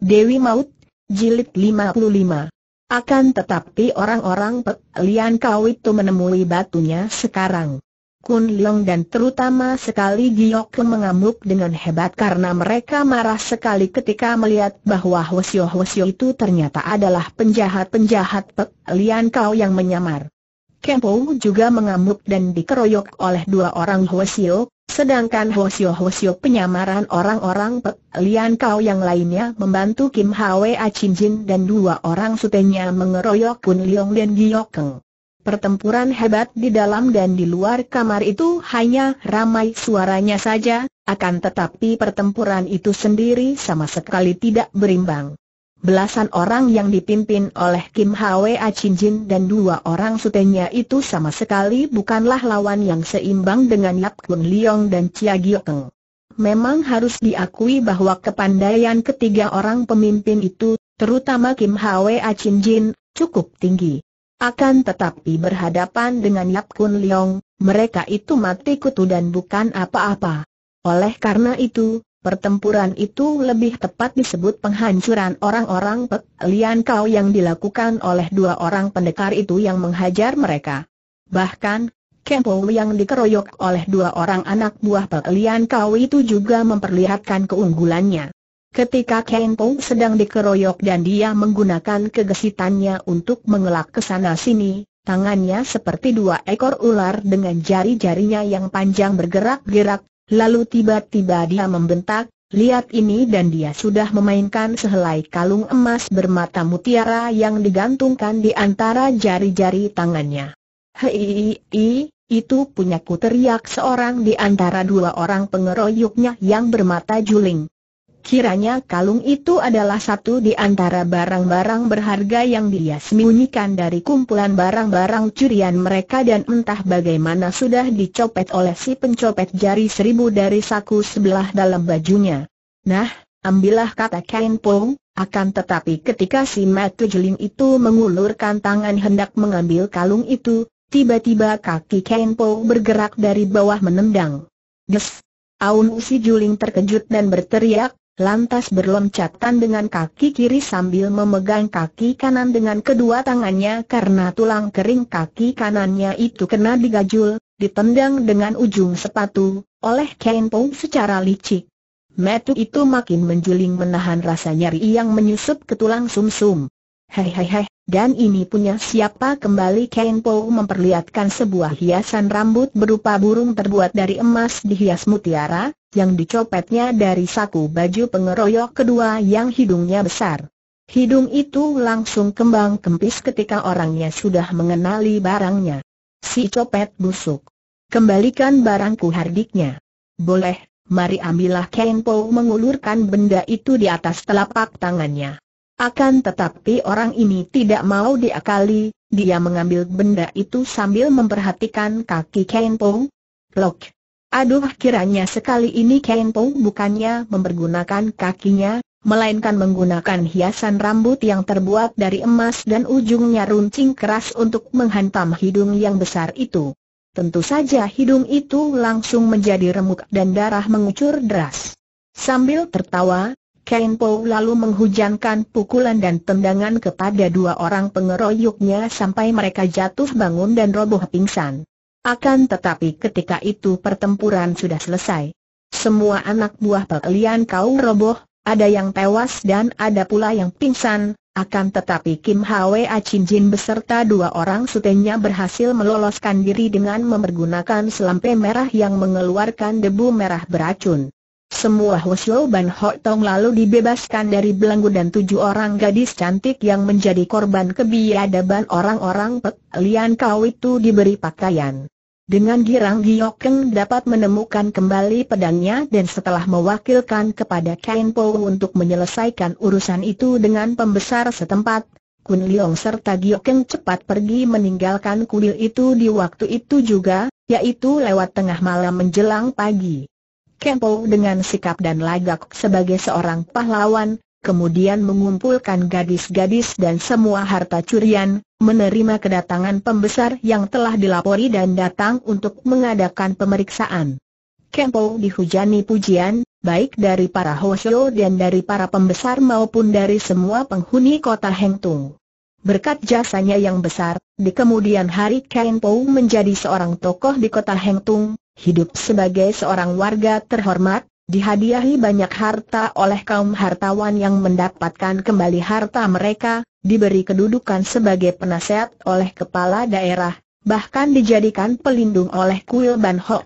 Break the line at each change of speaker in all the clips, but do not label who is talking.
Dewi Maut, Jilid 55 Akan tetapi orang-orang Pek Kau itu menemui batunya sekarang Kun Leong dan terutama sekali Giok mengamuk dengan hebat karena mereka marah sekali ketika melihat bahwa Hwasyo Hwasyo itu ternyata adalah penjahat-penjahat Pek Kau yang menyamar Kempo juga mengamuk dan dikeroyok oleh dua orang Hosio, sedangkan Hosio-Hosio penyamaran orang-orang Pek Lian Kau yang lainnya membantu Kim Hwa Chin Jin dan dua orang sutenya mengeroyok Kun Leong dan Giok Pertempuran hebat di dalam dan di luar kamar itu hanya ramai suaranya saja, akan tetapi pertempuran itu sendiri sama sekali tidak berimbang. Belasan orang yang dipimpin oleh Kim Hwa Jin dan dua orang sutenya itu sama sekali bukanlah lawan yang seimbang dengan Yap Kun Leong dan Chia Giokeng. Memang harus diakui bahwa kepandaian ketiga orang pemimpin itu, terutama Kim Hwa Jin, cukup tinggi. Akan tetapi berhadapan dengan Yap Kun Leong, mereka itu mati kutu dan bukan apa-apa. Oleh karena itu, Pertempuran itu lebih tepat disebut penghancuran orang-orang Pek Lian Kau yang dilakukan oleh dua orang pendekar itu yang menghajar mereka. Bahkan, Kempo yang dikeroyok oleh dua orang anak buah Pek Lian Kau itu juga memperlihatkan keunggulannya. Ketika Kempo sedang dikeroyok dan dia menggunakan kegesitannya untuk mengelak ke sana sini, tangannya seperti dua ekor ular dengan jari-jarinya yang panjang bergerak-gerak Lalu tiba-tiba dia membentak, lihat ini dan dia sudah memainkan sehelai kalung emas bermata mutiara yang digantungkan di antara jari-jari tangannya. Hei, itu punyaku teriak seorang di antara dua orang pengeroyoknya yang bermata juling. Kiranya kalung itu adalah satu di antara barang-barang berharga yang dia sembunyikan dari kumpulan barang-barang curian mereka dan entah bagaimana sudah dicopet oleh si pencopet jari seribu dari saku sebelah dalam bajunya. Nah, ambillah kata Kain Pong, akan tetapi ketika si Matu Jeling itu mengulurkan tangan hendak mengambil kalung itu, Tiba-tiba kaki Kain Kenpo bergerak dari bawah menendang. Des! Aun Si Juling terkejut dan berteriak, lantas berloncatan dengan kaki kiri sambil memegang kaki kanan dengan kedua tangannya karena tulang kering kaki kanannya itu kena digajul, ditendang dengan ujung sepatu, oleh Ken Pong secara licik. Metu itu makin menjuling menahan rasa nyeri yang menyusup ke tulang sumsum. -sum. Hei hei hei, dan ini punya siapa kembali Ken Po memperlihatkan sebuah hiasan rambut berupa burung terbuat dari emas dihias mutiara, yang dicopetnya dari saku baju pengeroyok kedua yang hidungnya besar. Hidung itu langsung kembang kempis ketika orangnya sudah mengenali barangnya. Si copet busuk. Kembalikan barangku hardiknya. Boleh, mari ambillah Ken Po mengulurkan benda itu di atas telapak tangannya. Akan tetapi orang ini tidak mau diakali, dia mengambil benda itu sambil memperhatikan kaki Kenpo. Lok. Aduh kiranya sekali ini Kenpo bukannya mempergunakan kakinya, melainkan menggunakan hiasan rambut yang terbuat dari emas dan ujungnya runcing keras untuk menghantam hidung yang besar itu. Tentu saja hidung itu langsung menjadi remuk dan darah mengucur deras. Sambil tertawa, Kain Po lalu menghujankan pukulan dan tendangan kepada dua orang pengeroyoknya sampai mereka jatuh bangun dan roboh pingsan. Akan tetapi ketika itu pertempuran sudah selesai. Semua anak buah pekelian kau roboh, ada yang tewas dan ada pula yang pingsan, akan tetapi Kim Hwa Chin Jin beserta dua orang sutenya berhasil meloloskan diri dengan mempergunakan selampe merah yang mengeluarkan debu merah beracun. Semua Hwasyo Ban Ho Tong lalu dibebaskan dari belenggu dan tujuh orang gadis cantik yang menjadi korban kebiadaban orang-orang Pek Lian Kau itu diberi pakaian. Dengan girang Giokeng dapat menemukan kembali pedangnya dan setelah mewakilkan kepada Kain Po untuk menyelesaikan urusan itu dengan pembesar setempat, Kun Liong serta Giokeng cepat pergi meninggalkan kuil itu di waktu itu juga, yaitu lewat tengah malam menjelang pagi. Kempo dengan sikap dan lagak sebagai seorang pahlawan, kemudian mengumpulkan gadis-gadis dan semua harta curian, menerima kedatangan pembesar yang telah dilapori dan datang untuk mengadakan pemeriksaan. Kempo dihujani pujian, baik dari para Hosyo dan dari para pembesar maupun dari semua penghuni kota Hengtung. Berkat jasanya yang besar, di kemudian hari Kempo menjadi seorang tokoh di kota Hengtung, hidup sebagai seorang warga terhormat, dihadiahi banyak harta oleh kaum hartawan yang mendapatkan kembali harta mereka, diberi kedudukan sebagai penasehat oleh kepala daerah, bahkan dijadikan pelindung oleh kuil Ban Ho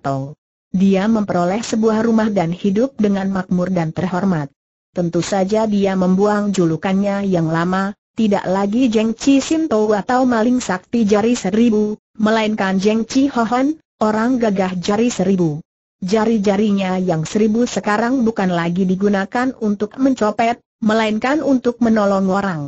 Dia memperoleh sebuah rumah dan hidup dengan makmur dan terhormat. Tentu saja dia membuang julukannya yang lama, tidak lagi Jeng Chi Sinto atau maling sakti jari seribu, melainkan Jeng Chi Hohon, Orang gagah jari seribu. Jari-jarinya yang seribu sekarang bukan lagi digunakan untuk mencopet, melainkan untuk menolong orang.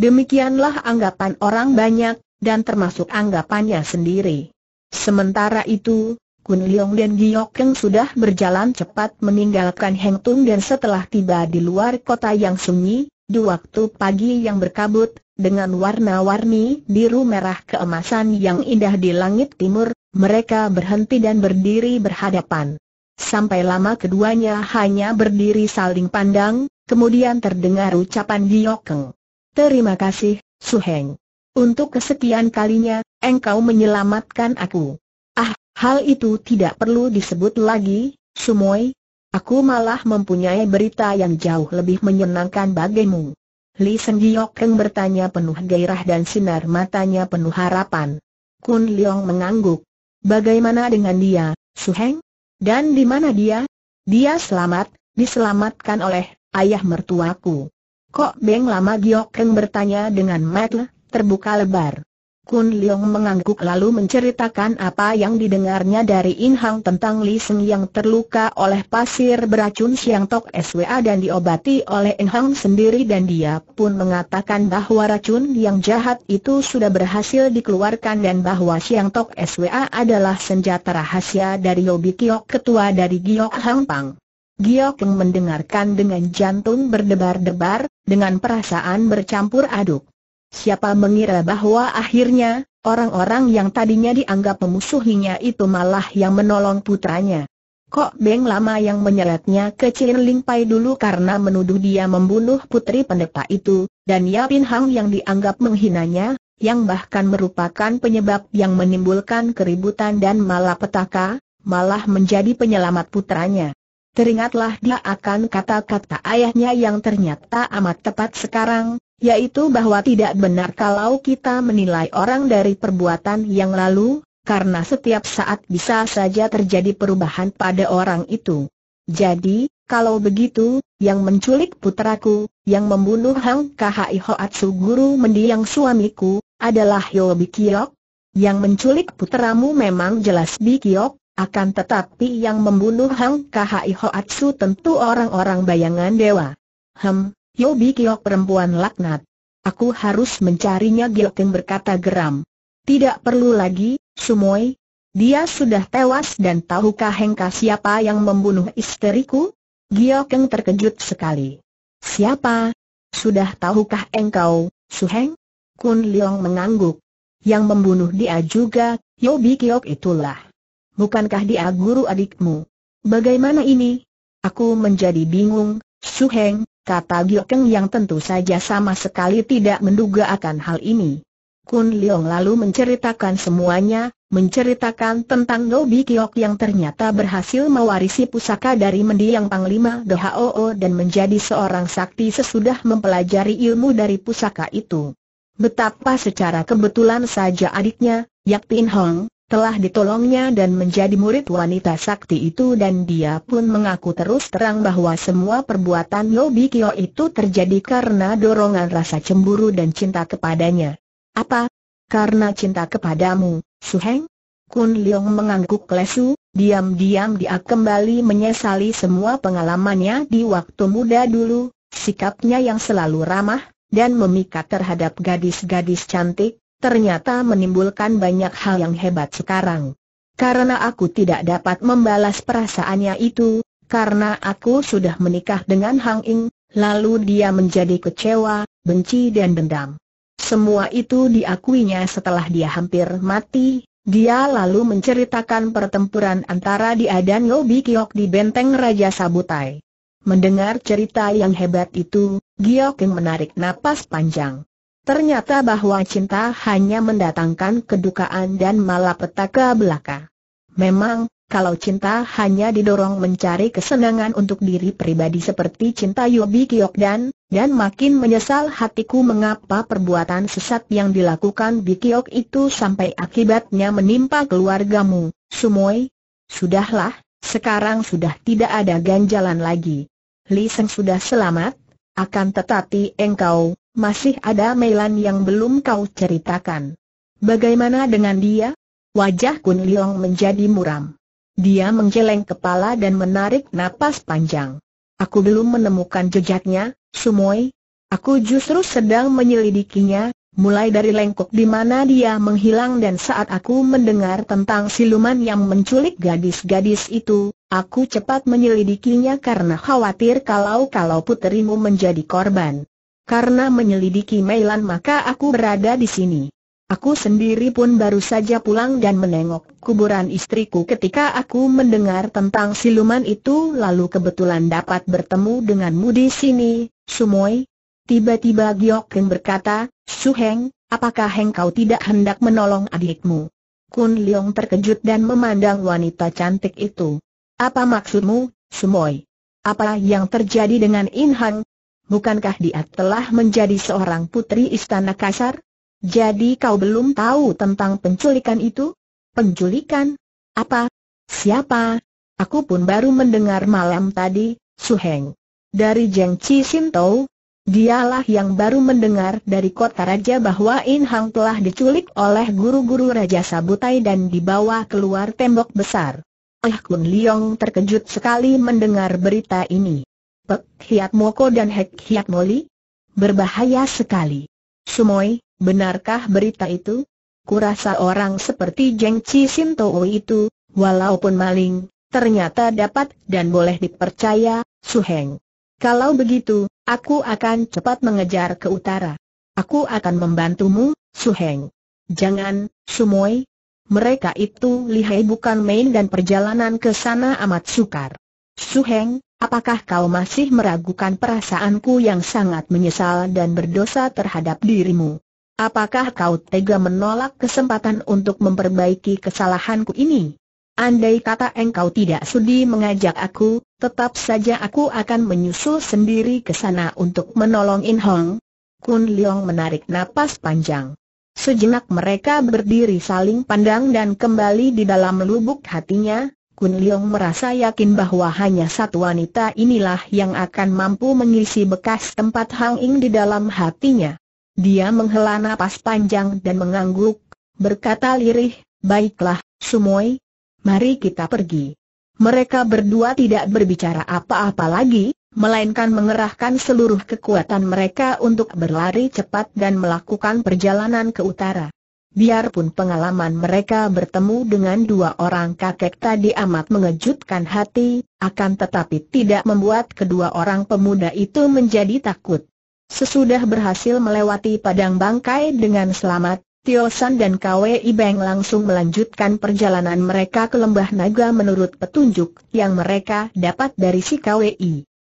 Demikianlah anggapan orang banyak, dan termasuk anggapannya sendiri. Sementara itu, Kun Leong dan Giok Keng sudah berjalan cepat meninggalkan Heng Tung dan setelah tiba di luar kota yang sunyi, di waktu pagi yang berkabut, dengan warna-warni biru merah keemasan yang indah di langit timur, mereka berhenti dan berdiri berhadapan. Sampai lama keduanya hanya berdiri saling pandang, kemudian terdengar ucapan Giokeng. Terima kasih, Suheng. Untuk kesekian kalinya, engkau menyelamatkan aku. Ah, hal itu tidak perlu disebut lagi, Sumoy. Aku malah mempunyai berita yang jauh lebih menyenangkan bagimu. Li Seng Giokeng bertanya penuh gairah dan sinar matanya penuh harapan. Kun Leong mengangguk. Bagaimana dengan dia, Suheng? Dan di mana dia? Dia selamat, diselamatkan oleh ayah mertuaku. Kok Beng Lama Giok Keng bertanya dengan mata terbuka lebar. Kun Leong mengangguk lalu menceritakan apa yang didengarnya dari In Hang tentang Li Seng yang terluka oleh pasir beracun Siang Tok SWA dan diobati oleh In Hang sendiri dan dia pun mengatakan bahwa racun yang jahat itu sudah berhasil dikeluarkan dan bahwa Siang Tok SWA adalah senjata rahasia dari Yobi Kiok ketua dari Giok Hang Pang. Giok mendengarkan dengan jantung berdebar-debar, dengan perasaan bercampur aduk. Siapa mengira bahwa akhirnya, orang-orang yang tadinya dianggap memusuhinya itu malah yang menolong putranya. Kok Beng Lama yang menyeretnya ke Ling Pai dulu karena menuduh dia membunuh putri pendeta itu, dan Yapin Hang yang dianggap menghinanya, yang bahkan merupakan penyebab yang menimbulkan keributan dan malapetaka, malah menjadi penyelamat putranya. Teringatlah dia akan kata-kata ayahnya yang ternyata amat tepat sekarang, yaitu bahwa tidak benar kalau kita menilai orang dari perbuatan yang lalu, karena setiap saat bisa saja terjadi perubahan pada orang itu. Jadi, kalau begitu, yang menculik putraku, yang membunuh Hang Kahai Hoatsu guru mendiang suamiku, adalah Yo Bikiok. Yang menculik putramu memang jelas Bikiok, akan tetapi yang membunuh Hang Kahai Hoatsu tentu orang-orang bayangan dewa. Hem, Yobi Kiok perempuan laknat. Aku harus mencarinya Teng berkata geram. Tidak perlu lagi, Sumoi. Dia sudah tewas dan tahukah Hengka siapa yang membunuh isteriku? Giokeng terkejut sekali. Siapa? Sudah tahukah engkau, Suheng? Kun Leong mengangguk. Yang membunuh dia juga, Yobi Kiok itulah. Bukankah dia guru adikmu? Bagaimana ini? Aku menjadi bingung, Suheng, kata Giokeng yang tentu saja sama sekali tidak menduga akan hal ini. Kun Leong lalu menceritakan semuanya, menceritakan tentang Nobi Kiok yang ternyata berhasil mewarisi pusaka dari mendiang Panglima Dohoo dan menjadi seorang sakti sesudah mempelajari ilmu dari pusaka itu. Betapa secara kebetulan saja adiknya, Yak Tin Hong, telah ditolongnya dan menjadi murid wanita sakti itu dan dia pun mengaku terus terang bahwa semua perbuatan Yobi Kyo itu terjadi karena dorongan rasa cemburu dan cinta kepadanya. Apa? Karena cinta kepadamu, Suheng? Kun Leong mengangguk lesu, diam-diam dia kembali menyesali semua pengalamannya di waktu muda dulu, sikapnya yang selalu ramah, dan memikat terhadap gadis-gadis cantik, ternyata menimbulkan banyak hal yang hebat sekarang. Karena aku tidak dapat membalas perasaannya itu, karena aku sudah menikah dengan Hang Ing, lalu dia menjadi kecewa, benci dan dendam. Semua itu diakuinya setelah dia hampir mati, dia lalu menceritakan pertempuran antara dia dan Ngobi Kiok di benteng Raja Sabutai. Mendengar cerita yang hebat itu, Giok King menarik napas panjang. Ternyata bahwa cinta hanya mendatangkan kedukaan dan malapetaka belaka. Memang, kalau cinta hanya didorong mencari kesenangan untuk diri pribadi seperti cinta Yobi Kyok dan dan makin menyesal hatiku mengapa perbuatan sesat yang dilakukan Kyok itu sampai akibatnya menimpa keluargamu, Sumoy. Sudahlah, sekarang sudah tidak ada ganjalan lagi. Li Seng sudah selamat, akan tetapi engkau, masih ada Meilan yang belum kau ceritakan. Bagaimana dengan dia? Wajah Kun Liong menjadi muram. Dia menggeleng kepala dan menarik napas panjang. Aku belum menemukan jejaknya, Sumoi. Aku justru sedang menyelidikinya, mulai dari lengkok di mana dia menghilang dan saat aku mendengar tentang siluman yang menculik gadis-gadis itu, aku cepat menyelidikinya karena khawatir kalau-kalau puterimu menjadi korban. Karena menyelidiki Meilan, maka aku berada di sini. Aku sendiri pun baru saja pulang dan menengok kuburan istriku ketika aku mendengar tentang siluman itu lalu kebetulan dapat bertemu denganmu di sini, Sumoy. Tiba-tiba Keng berkata, Su Heng, apakah engkau tidak hendak menolong adikmu? Kun Leong terkejut dan memandang wanita cantik itu. Apa maksudmu, Sumoy? Apa yang terjadi dengan In Hang? bukankah dia telah menjadi seorang putri istana kasar? Jadi kau belum tahu tentang penculikan itu? Penculikan? Apa? Siapa? Aku pun baru mendengar malam tadi, Su Heng. Dari Jeng Chi Sintou, dialah yang baru mendengar dari kota raja bahwa In Hang telah diculik oleh guru-guru Raja Sabutai dan dibawa keluar tembok besar. Eh Kun Liong terkejut sekali mendengar berita ini. Pek Hiat Moko dan Hek Hiat Moli? Berbahaya sekali. Sumoy, benarkah berita itu? Kurasa orang seperti Jeng Chi Sintoo itu, walaupun maling, ternyata dapat dan boleh dipercaya, Su Heng. Kalau begitu, aku akan cepat mengejar ke utara. Aku akan membantumu, Su Heng. Jangan, Sumoy. Mereka itu lihai bukan main dan perjalanan ke sana amat sukar. Su Heng. Apakah kau masih meragukan perasaanku yang sangat menyesal dan berdosa terhadap dirimu? Apakah kau tega menolak kesempatan untuk memperbaiki kesalahanku ini? Andai kata engkau tidak sudi mengajak aku, tetap saja aku akan menyusul sendiri ke sana untuk menolong In Hong. Kun Leong menarik napas panjang. Sejenak mereka berdiri saling pandang dan kembali di dalam lubuk hatinya, Kun Leong merasa yakin bahwa hanya satu wanita inilah yang akan mampu mengisi bekas tempat Hang Ying di dalam hatinya. Dia menghela nafas panjang dan mengangguk, berkata lirih, Baiklah, Sumoy, mari kita pergi. Mereka berdua tidak berbicara apa-apa lagi, melainkan mengerahkan seluruh kekuatan mereka untuk berlari cepat dan melakukan perjalanan ke utara. Biarpun pengalaman mereka bertemu dengan dua orang kakek tadi amat mengejutkan hati, akan tetapi tidak membuat kedua orang pemuda itu menjadi takut. Sesudah berhasil melewati padang bangkai dengan selamat, Tio San dan Kwe Ibeng langsung melanjutkan perjalanan mereka ke Lembah Naga menurut petunjuk yang mereka dapat dari si Kwe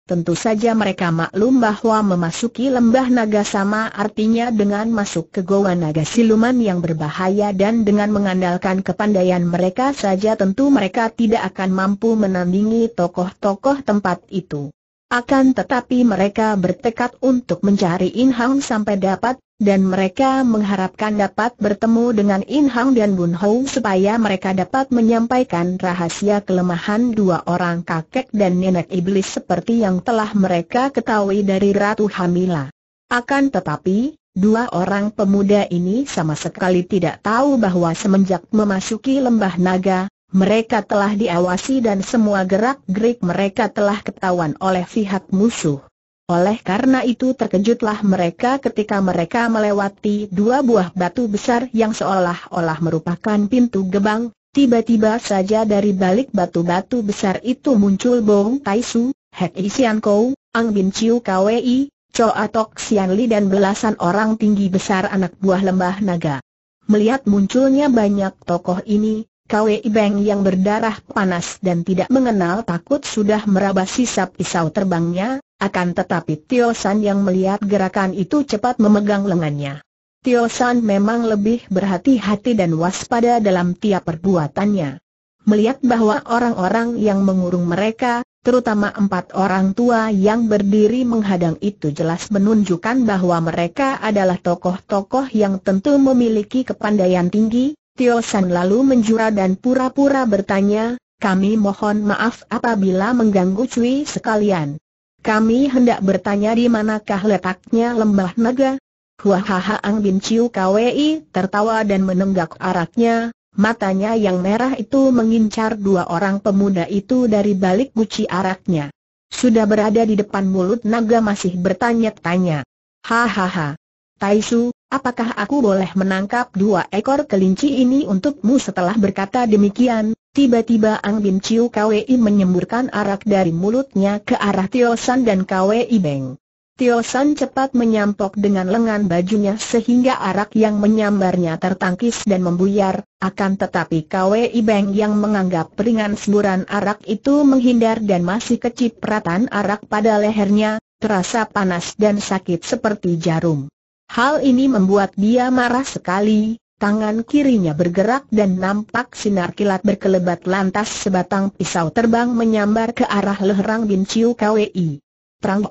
Tentu saja mereka maklum bahwa memasuki lembah naga sama artinya dengan masuk ke goa naga siluman yang berbahaya dan dengan mengandalkan kepandaian mereka saja tentu mereka tidak akan mampu menandingi tokoh-tokoh tempat itu. Akan tetapi mereka bertekad untuk mencari Inhang sampai dapat dan mereka mengharapkan dapat bertemu dengan In Hang dan Bun Hou supaya mereka dapat menyampaikan rahasia kelemahan dua orang kakek dan nenek iblis seperti yang telah mereka ketahui dari Ratu Hamila. Akan tetapi, dua orang pemuda ini sama sekali tidak tahu bahwa semenjak memasuki lembah naga, mereka telah diawasi dan semua gerak-gerik mereka telah ketahuan oleh pihak musuh. Oleh karena itu terkejutlah mereka ketika mereka melewati dua buah batu besar yang seolah-olah merupakan pintu gebang, tiba-tiba saja dari balik batu-batu besar itu muncul Bong Taisu, Hek Isian Kou, Ang Bin Chiu Kwei, Choa atok Sian Li dan belasan orang tinggi besar anak buah lembah naga. Melihat munculnya banyak tokoh ini, Kwei Beng yang berdarah panas dan tidak mengenal takut sudah meraba sisa pisau terbangnya, akan tetapi Tio San yang melihat gerakan itu cepat memegang lengannya. Tio San memang lebih berhati-hati dan waspada dalam tiap perbuatannya. Melihat bahwa orang-orang yang mengurung mereka, terutama empat orang tua yang berdiri menghadang itu jelas menunjukkan bahwa mereka adalah tokoh-tokoh yang tentu memiliki kepandaian tinggi, Tio San lalu menjura dan pura-pura bertanya, kami mohon maaf apabila mengganggu Cui sekalian. Kami hendak bertanya di manakah letaknya lembah naga? Huahaha Ang Bin Chiu Kwi tertawa dan menenggak araknya, matanya yang merah itu mengincar dua orang pemuda itu dari balik guci araknya. Sudah berada di depan mulut naga masih bertanya-tanya. Hahaha. Taisu, apakah aku boleh menangkap dua ekor kelinci ini untukmu setelah berkata demikian, Tiba-tiba Ang Bin Chiu Kwei menyemburkan arak dari mulutnya ke arah Tio San dan Kwei Beng. Tio San cepat menyampok dengan lengan bajunya sehingga arak yang menyambarnya tertangkis dan membuyar, akan tetapi Kwei Beng yang menganggap peringan semburan arak itu menghindar dan masih kecipratan arak pada lehernya, terasa panas dan sakit seperti jarum. Hal ini membuat dia marah sekali, Tangan kirinya bergerak dan nampak sinar kilat berkelebat lantas sebatang pisau terbang menyambar ke arah leherang Bin Chiu Kwei. Prang!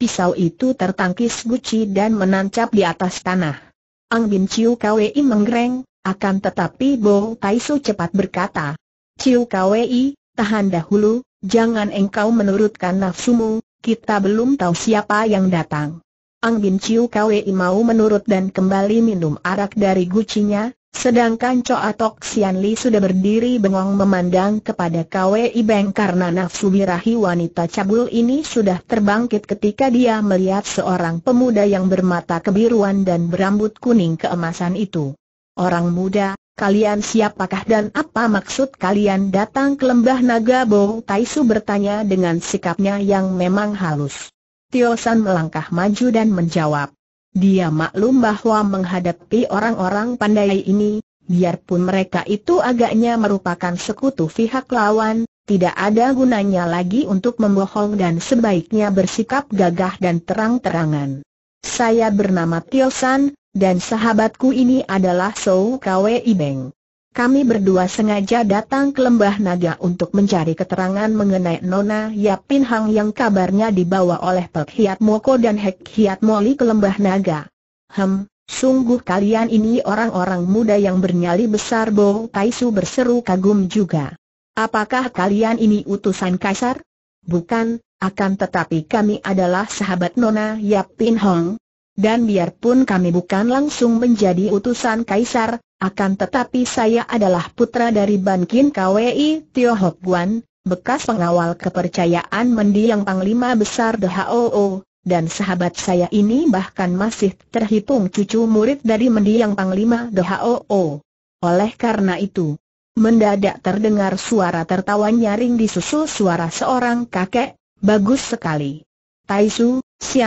Pisau itu tertangkis guci dan menancap di atas tanah. Ang Bin Chiu Kwei menggereng, akan tetapi Bo Taisu cepat berkata, Chiu Kwei, tahan dahulu, jangan engkau menurutkan nafsumu, kita belum tahu siapa yang datang. Bin Chiu Kwei mau menurut dan kembali minum arak dari gucinya, sedangkan Choa Tok Sian Li sudah berdiri bengong memandang kepada Kwei Beng karena nafsu birahi wanita cabul ini sudah terbangkit ketika dia melihat seorang pemuda yang bermata kebiruan dan berambut kuning keemasan itu. Orang muda, kalian siapakah dan apa maksud kalian datang ke lembah Naga Bo Taisu bertanya dengan sikapnya yang memang halus. Tio San melangkah maju dan menjawab. Dia maklum bahwa menghadapi orang-orang pandai ini, biarpun mereka itu agaknya merupakan sekutu pihak lawan, tidak ada gunanya lagi untuk membohong dan sebaiknya bersikap gagah dan terang-terangan. Saya bernama Tio San, dan sahabatku ini adalah Sou Kwe Ibeng. Kami berdua sengaja datang ke lembah naga untuk mencari keterangan mengenai Nona Yap Pin Hang yang kabarnya dibawa oleh Pek Hiat Moko dan Hek Hiat Moli ke lembah naga. Hem, sungguh kalian ini orang-orang muda yang bernyali besar Bo Taisu berseru kagum juga. Apakah kalian ini utusan kaisar? Bukan, akan tetapi kami adalah sahabat Nona Yap Pin Hang, dan biarpun kami bukan langsung menjadi utusan kaisar, akan tetapi saya adalah putra dari Kin Kwei Tio Hok Guan, bekas pengawal kepercayaan mendiang Panglima Besar DHOO, dan sahabat saya ini bahkan masih terhitung cucu murid dari mendiang Panglima DHOO. Oleh karena itu, mendadak terdengar suara tertawa nyaring disusul suara seorang kakek, bagus sekali. Taisu,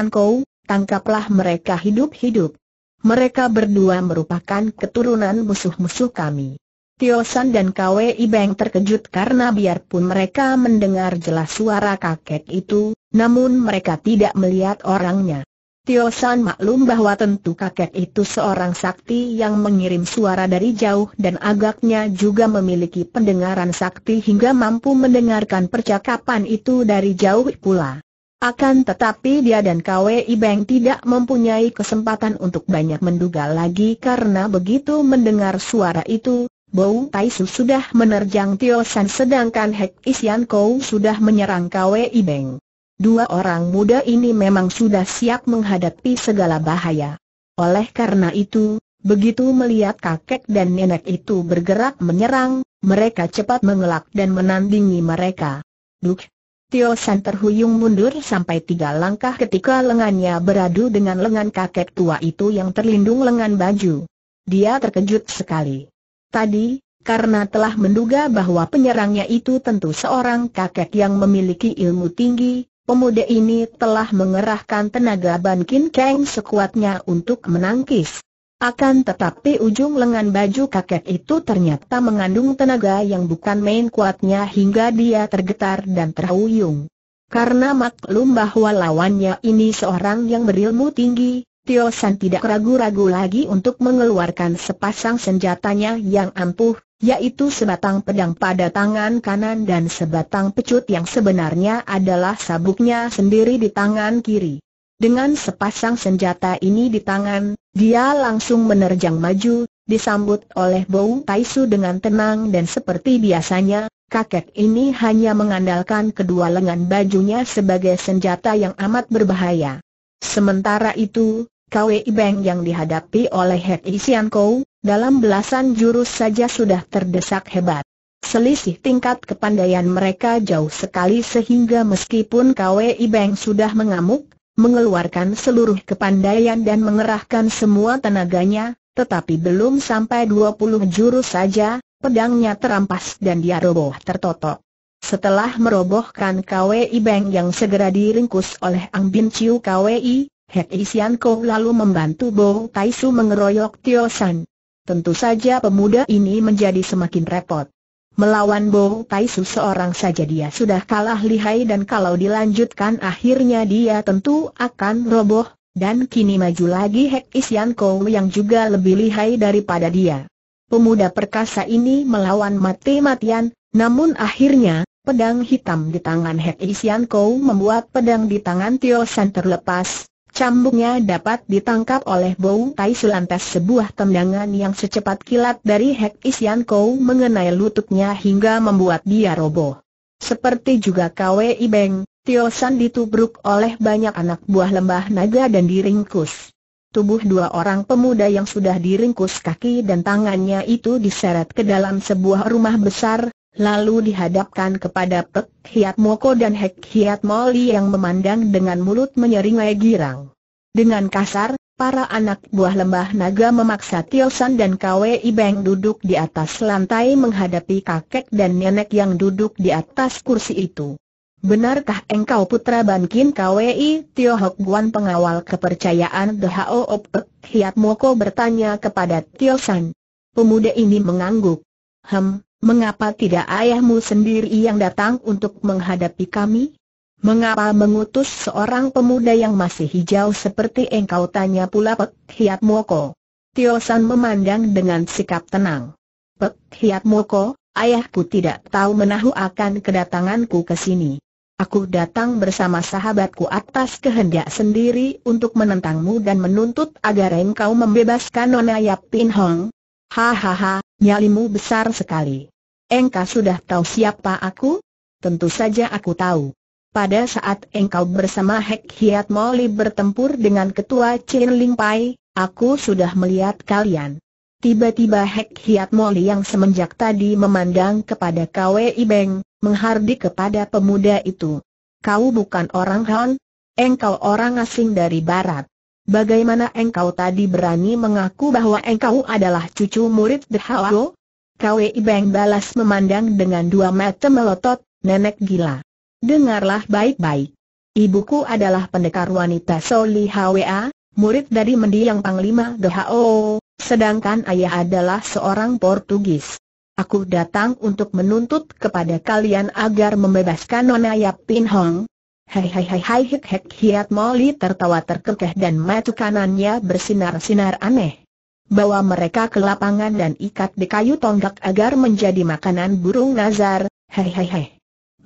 Kou, tangkaplah mereka hidup-hidup. Mereka berdua merupakan keturunan musuh-musuh kami. Tio San dan Kwe Ibeng terkejut karena biarpun mereka mendengar jelas suara kakek itu, namun mereka tidak melihat orangnya. Tio San maklum bahwa tentu kakek itu seorang sakti yang mengirim suara dari jauh dan agaknya juga memiliki pendengaran sakti hingga mampu mendengarkan percakapan itu dari jauh pula. Akan tetapi dia dan KWI Beng tidak mempunyai kesempatan untuk banyak menduga lagi karena begitu mendengar suara itu, Bou Tai Su sudah menerjang Tio San sedangkan Hek Isian Kou sudah menyerang KWI Beng. Dua orang muda ini memang sudah siap menghadapi segala bahaya. Oleh karena itu, begitu melihat kakek dan nenek itu bergerak menyerang, mereka cepat mengelak dan menandingi mereka. Duk, Tio San terhuyung mundur sampai tiga langkah ketika lengannya beradu dengan lengan kakek tua itu yang terlindung lengan baju. Dia terkejut sekali. Tadi, karena telah menduga bahwa penyerangnya itu tentu seorang kakek yang memiliki ilmu tinggi, pemuda ini telah mengerahkan tenaga Ban Kin Kang sekuatnya untuk menangkis. Akan tetapi ujung lengan baju kakek itu ternyata mengandung tenaga yang bukan main kuatnya hingga dia tergetar dan terhuyung. Karena maklum bahwa lawannya ini seorang yang berilmu tinggi, Tio San tidak ragu-ragu lagi untuk mengeluarkan sepasang senjatanya yang ampuh, yaitu sebatang pedang pada tangan kanan dan sebatang pecut yang sebenarnya adalah sabuknya sendiri di tangan kiri. Dengan sepasang senjata ini di tangan, dia langsung menerjang maju, disambut oleh Bou Taisu dengan tenang dan seperti biasanya, kakek ini hanya mengandalkan kedua lengan bajunya sebagai senjata yang amat berbahaya. Sementara itu, Kwei Ibeng yang dihadapi oleh Hek Isian Kou, dalam belasan jurus saja sudah terdesak hebat. Selisih tingkat kepandaian mereka jauh sekali sehingga meskipun Kwei Ibeng sudah mengamuk, mengeluarkan seluruh kepandaian dan mengerahkan semua tenaganya, tetapi belum sampai 20 jurus saja, pedangnya terampas dan dia roboh tertotok. Setelah merobohkan KWI Beng yang segera diringkus oleh Ang Bin Chiu KWI, Hek Isian Ko lalu membantu Bo Taisu mengeroyok Tio San. Tentu saja pemuda ini menjadi semakin repot. Melawan Bo Taisu seorang saja dia sudah kalah lihai dan kalau dilanjutkan akhirnya dia tentu akan roboh, dan kini maju lagi Hek Isian Kou yang juga lebih lihai daripada dia. Pemuda perkasa ini melawan mati-matian, namun akhirnya, pedang hitam di tangan Hek Isian Kou membuat pedang di tangan Tio San terlepas, Cambuknya dapat ditangkap oleh Bou Tai Lantas sebuah tendangan yang secepat kilat dari Hek Isian Kou mengenai lututnya hingga membuat dia roboh. Seperti juga Kwe Ibeng, Tio San ditubruk oleh banyak anak buah lembah naga dan diringkus. Tubuh dua orang pemuda yang sudah diringkus kaki dan tangannya itu diseret ke dalam sebuah rumah besar, lalu dihadapkan kepada Pek Hiat Moko dan Hek Hiat Moli yang memandang dengan mulut menyeringai girang. Dengan kasar, para anak buah lembah naga memaksa Tio San dan Kwe Ibeng duduk di atas lantai menghadapi kakek dan nenek yang duduk di atas kursi itu. Benarkah engkau putra Bankin Kwi Tio Hok Guan pengawal kepercayaan The Hao Op Hiat Moko bertanya kepada Tio San. Pemuda ini mengangguk. Hem, Mengapa tidak ayahmu sendiri yang datang untuk menghadapi kami? Mengapa mengutus seorang pemuda yang masih hijau seperti engkau tanya pula Pek Hiat Moko? Tio San memandang dengan sikap tenang. Pek Hiat Moko, ayahku tidak tahu menahu akan kedatanganku ke sini. Aku datang bersama sahabatku atas kehendak sendiri untuk menentangmu dan menuntut agar engkau membebaskan Nona Yap Pin Hong. Hahaha, Nyalimu besar sekali. Engkau sudah tahu siapa aku? Tentu saja aku tahu. Pada saat engkau bersama Hek Hiat Moli bertempur dengan ketua Chin Ling Pai, aku sudah melihat kalian. Tiba-tiba Hek Hiat Moli yang semenjak tadi memandang kepada Kwei Beng, menghardik kepada pemuda itu. Kau bukan orang Han, engkau orang asing dari barat. Bagaimana engkau tadi berani mengaku bahwa engkau adalah cucu murid Dehao? Kwei Beng balas memandang dengan dua mata melotot, nenek gila. Dengarlah baik-baik. Ibuku adalah pendekar wanita Soli Hwa, murid dari mendiang Panglima Dehao, sedangkan ayah adalah seorang Portugis. Aku datang untuk menuntut kepada kalian agar membebaskan Nona Yap Pin Hong, Hei hei hei hei hek hek hiat Molly tertawa terkekeh dan mata kanannya bersinar-sinar aneh. Bawa mereka ke lapangan dan ikat di kayu tonggak agar menjadi makanan burung nazar, Hei hei hei.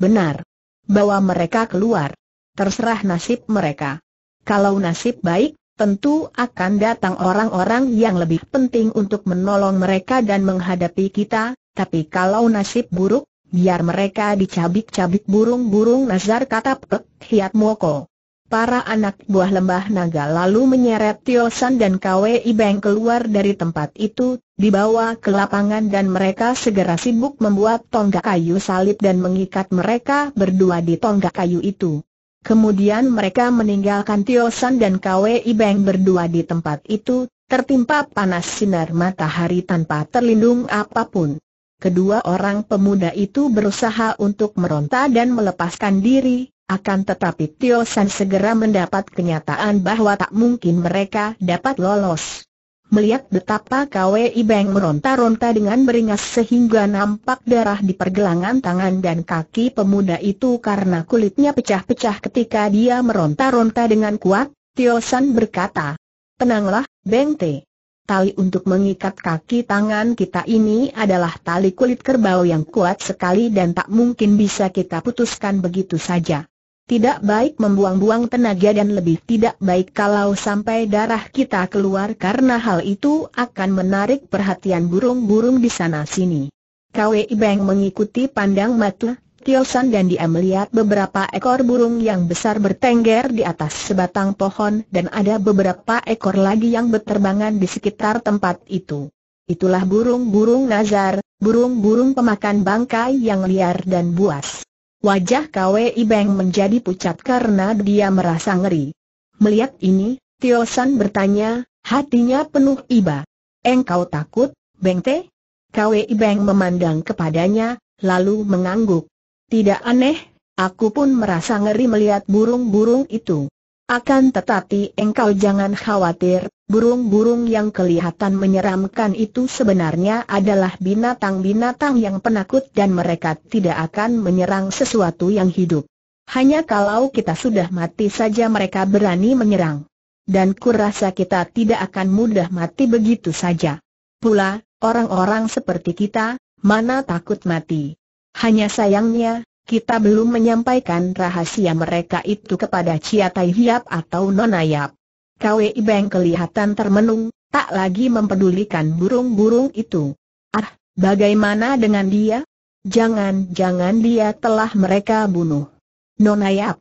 Benar. Bawa mereka keluar. Terserah nasib mereka. Kalau nasib baik, tentu akan datang orang-orang yang lebih penting untuk menolong mereka dan menghadapi kita, tapi kalau nasib buruk, biar mereka dicabik-cabik burung-burung nazar kata Pek Hiat Moko. Para anak buah lembah naga lalu menyeret Tio San dan Kwe Ibeng keluar dari tempat itu, dibawa ke lapangan dan mereka segera sibuk membuat tonggak kayu salib dan mengikat mereka berdua di tonggak kayu itu. Kemudian mereka meninggalkan Tio San dan Kwe Ibeng berdua di tempat itu, tertimpa panas sinar matahari tanpa terlindung apapun. Kedua orang pemuda itu berusaha untuk meronta dan melepaskan diri, akan tetapi Tio San segera mendapat kenyataan bahwa tak mungkin mereka dapat lolos. Melihat betapa KWI Beng meronta-ronta dengan beringas sehingga nampak darah di pergelangan tangan dan kaki pemuda itu karena kulitnya pecah-pecah ketika dia meronta-ronta dengan kuat, Tio San berkata, Tenanglah, Beng Te. Tali untuk mengikat kaki tangan kita ini adalah tali kulit kerbau yang kuat sekali dan tak mungkin bisa kita putuskan begitu saja. Tidak baik membuang-buang tenaga dan lebih tidak baik kalau sampai darah kita keluar karena hal itu akan menarik perhatian burung-burung di sana-sini. Kwei Beng mengikuti pandang mata Tio dan dia melihat beberapa ekor burung yang besar bertengger di atas sebatang pohon dan ada beberapa ekor lagi yang berterbangan di sekitar tempat itu. Itulah burung-burung nazar, burung-burung pemakan bangkai yang liar dan buas. Wajah KWI Beng menjadi pucat karena dia merasa ngeri. Melihat ini, Tiosan bertanya, hatinya penuh iba. Engkau takut, Bengte? Te? KWI memandang kepadanya, lalu mengangguk. Tidak aneh, aku pun merasa ngeri melihat burung-burung itu. Akan tetapi engkau jangan khawatir, burung-burung yang kelihatan menyeramkan itu sebenarnya adalah binatang-binatang yang penakut dan mereka tidak akan menyerang sesuatu yang hidup. Hanya kalau kita sudah mati saja mereka berani menyerang. Dan kurasa kita tidak akan mudah mati begitu saja. Pula, orang-orang seperti kita, mana takut mati. Hanya sayangnya, kita belum menyampaikan rahasia mereka itu kepada Cia Tai Hiap atau Nona Yap. Kwei Beng kelihatan termenung, tak lagi mempedulikan burung-burung itu. Ah, bagaimana dengan dia? Jangan-jangan dia telah mereka bunuh. Nona Yap.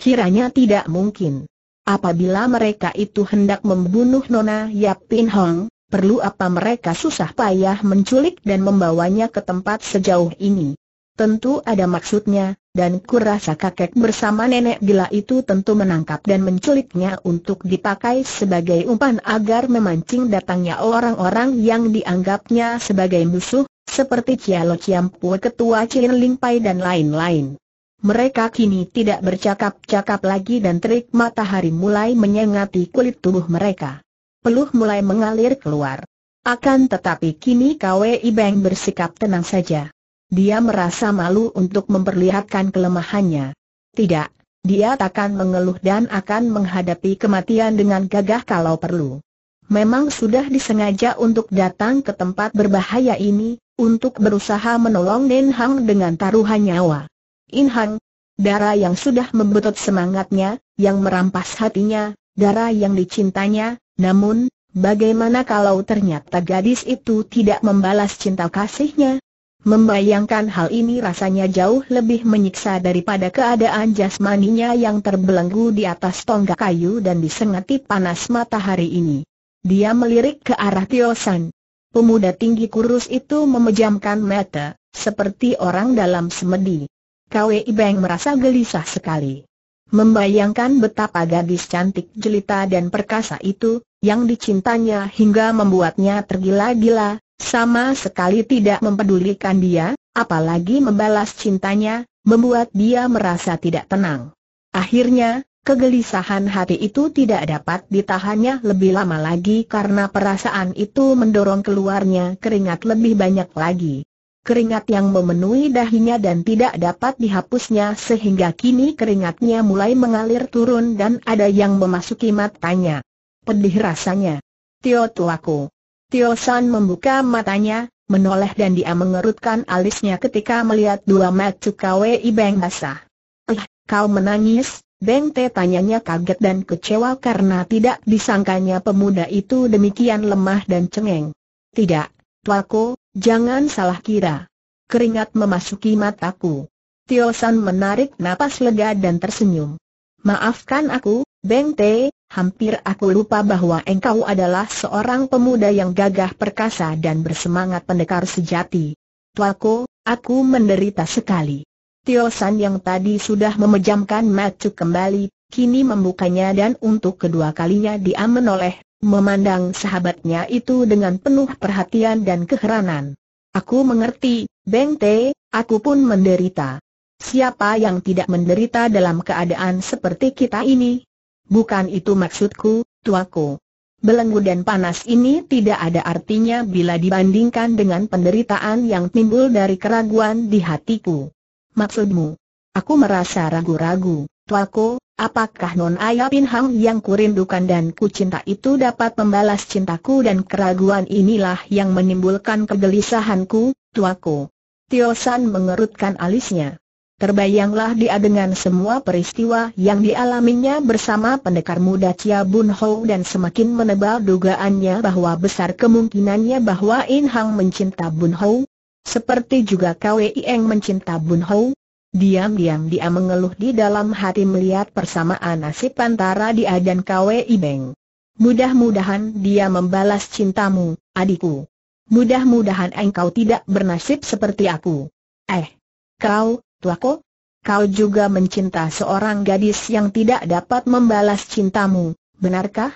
Kiranya tidak mungkin. Apabila mereka itu hendak membunuh Nona Yap Pin Hong, perlu apa mereka susah payah menculik dan membawanya ke tempat sejauh ini. Tentu ada maksudnya, dan kurasa kakek bersama nenek gila itu tentu menangkap dan menculiknya untuk dipakai sebagai umpan agar memancing datangnya orang-orang yang dianggapnya sebagai musuh, seperti Cialo Ciampu Ketua Cien Pai dan lain-lain. Mereka kini tidak bercakap-cakap lagi dan terik matahari mulai menyengati kulit tubuh mereka peluh mulai mengalir keluar. Akan tetapi kini Kwe Ibeng bersikap tenang saja. Dia merasa malu untuk memperlihatkan kelemahannya. Tidak, dia takkan mengeluh dan akan menghadapi kematian dengan gagah kalau perlu. Memang sudah disengaja untuk datang ke tempat berbahaya ini, untuk berusaha menolong Nen Hang dengan taruhan nyawa. In Hang, darah yang sudah membetot semangatnya, yang merampas hatinya, darah yang dicintanya, namun, bagaimana kalau ternyata gadis itu tidak membalas cinta kasihnya? Membayangkan hal ini rasanya jauh lebih menyiksa daripada keadaan jasmaninya yang terbelenggu di atas tonggak kayu dan disengati panas matahari ini. Dia melirik ke arah Tiosan. Pemuda tinggi kurus itu memejamkan mata, seperti orang dalam semedi. Kwei Beng merasa gelisah sekali. Membayangkan betapa gadis cantik jelita dan perkasa itu, yang dicintanya hingga membuatnya tergila-gila, sama sekali tidak mempedulikan dia, apalagi membalas cintanya, membuat dia merasa tidak tenang. Akhirnya, kegelisahan hati itu tidak dapat ditahannya lebih lama lagi karena perasaan itu mendorong keluarnya keringat lebih banyak lagi. Keringat yang memenuhi dahinya dan tidak dapat dihapusnya sehingga kini keringatnya mulai mengalir turun dan ada yang memasuki matanya. Pedih rasanya. Tio tuaku. Tio San membuka matanya, menoleh dan dia mengerutkan alisnya ketika melihat dua mata Kwei Beng basah. Eh, kau menangis? Beng Te tanyanya kaget dan kecewa karena tidak disangkanya pemuda itu demikian lemah dan cengeng. Tidak, tuaku, jangan salah kira. Keringat memasuki mataku. Tio San menarik napas lega dan tersenyum. Maafkan aku, Beng Te, Hampir aku lupa bahwa engkau adalah seorang pemuda yang gagah perkasa dan bersemangat pendekar sejati. Tuaku, aku menderita sekali. Tio San yang tadi sudah memejamkan mata kembali, kini membukanya dan untuk kedua kalinya dia menoleh, memandang sahabatnya itu dengan penuh perhatian dan keheranan. Aku mengerti, Beng Te, aku pun menderita. Siapa yang tidak menderita dalam keadaan seperti kita ini? Bukan itu maksudku, tuaku. Belenggu dan panas ini tidak ada artinya bila dibandingkan dengan penderitaan yang timbul dari keraguan di hatiku. Maksudmu? Aku merasa ragu-ragu, tuaku, apakah non Ayapin Hang yang kurindukan dan kucinta itu dapat membalas cintaku dan keraguan inilah yang menimbulkan kegelisahanku, tuaku. Tiosan mengerutkan alisnya. Terbayanglah dia dengan semua peristiwa yang dialaminya bersama pendekar muda Chia Bun Ho dan semakin menebal dugaannya bahwa besar kemungkinannya bahwa In Hang mencinta Bun Ho. Seperti juga Kwei Eng mencinta Bun Ho. Diam-diam dia mengeluh di dalam hati melihat persamaan nasib antara dia dan Kwei Beng. Mudah-mudahan dia membalas cintamu, adikku. Mudah-mudahan engkau tidak bernasib seperti aku. Eh, kau, tuaku? Kau juga mencinta seorang gadis yang tidak dapat membalas cintamu, benarkah?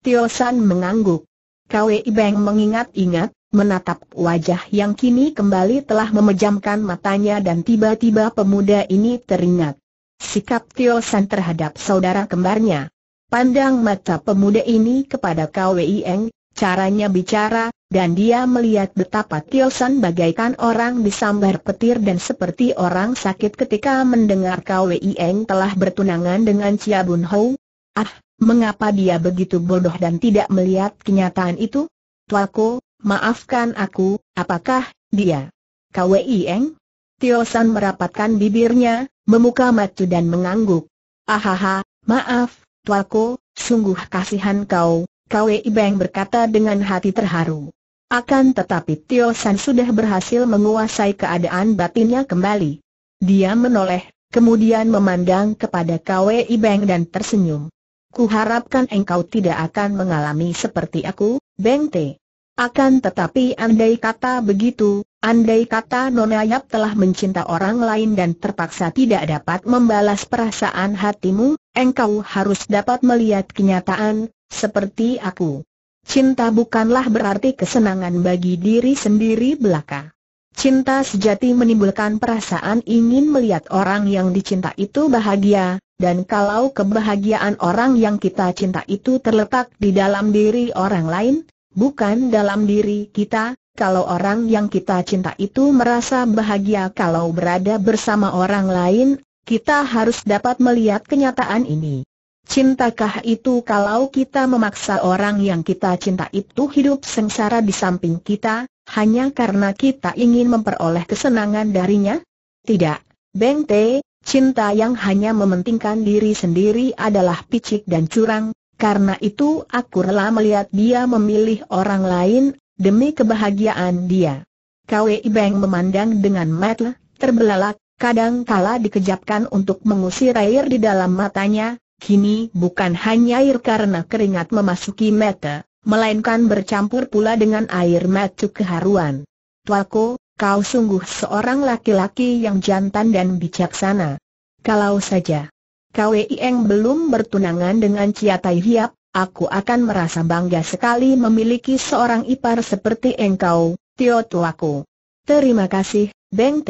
Tio San mengangguk. Kwei Beng mengingat-ingat, menatap wajah yang kini kembali telah memejamkan matanya dan tiba-tiba pemuda ini teringat. Sikap Tio San terhadap saudara kembarnya. Pandang mata pemuda ini kepada Kwei Eng, caranya bicara, dan dia melihat betapa Tilson bagaikan orang disambar petir dan seperti orang sakit ketika mendengar Kwei Eng telah bertunangan dengan Chia Bun Ho. Ah, mengapa dia begitu bodoh dan tidak melihat kenyataan itu? Tuako, maafkan aku, apakah dia? Kwei Eng? Tilson merapatkan bibirnya, memuka matu dan mengangguk. Ahaha, maaf, Tuako, sungguh kasihan kau, Kwe ibeng, berkata dengan hati terharu. Akan tetapi Tio San sudah berhasil menguasai keadaan batinnya kembali. Dia menoleh, kemudian memandang kepada Kwe ibeng, dan tersenyum. Kuharapkan engkau tidak akan mengalami seperti aku, Beng Te. Akan tetapi andai kata begitu, andai kata Nona Yap telah mencinta orang lain dan terpaksa tidak dapat membalas perasaan hatimu, engkau harus dapat melihat kenyataan, seperti aku. Cinta bukanlah berarti kesenangan bagi diri sendiri belaka. Cinta sejati menimbulkan perasaan ingin melihat orang yang dicinta itu bahagia, dan kalau kebahagiaan orang yang kita cinta itu terletak di dalam diri orang lain, bukan dalam diri kita, kalau orang yang kita cinta itu merasa bahagia kalau berada bersama orang lain, kita harus dapat melihat kenyataan ini. Cintakah itu kalau kita memaksa orang yang kita cinta itu hidup sengsara di samping kita, hanya karena kita ingin memperoleh kesenangan darinya? Tidak, Beng Te, cinta yang hanya mementingkan diri sendiri adalah picik dan curang, karena itu aku rela melihat dia memilih orang lain, demi kebahagiaan dia. Kwei Beng memandang dengan matlah, terbelalak, kadang kala dikejapkan untuk mengusir air di dalam matanya, Kini bukan hanya air karena keringat memasuki mata, melainkan bercampur pula dengan air mata keharuan. Tuaku, kau sungguh seorang laki-laki yang jantan dan bijaksana. Kalau saja kau Eng belum bertunangan dengan Cia Tai Hiap, aku akan merasa bangga sekali memiliki seorang ipar seperti engkau, Tio tuaku. Terima kasih, Beng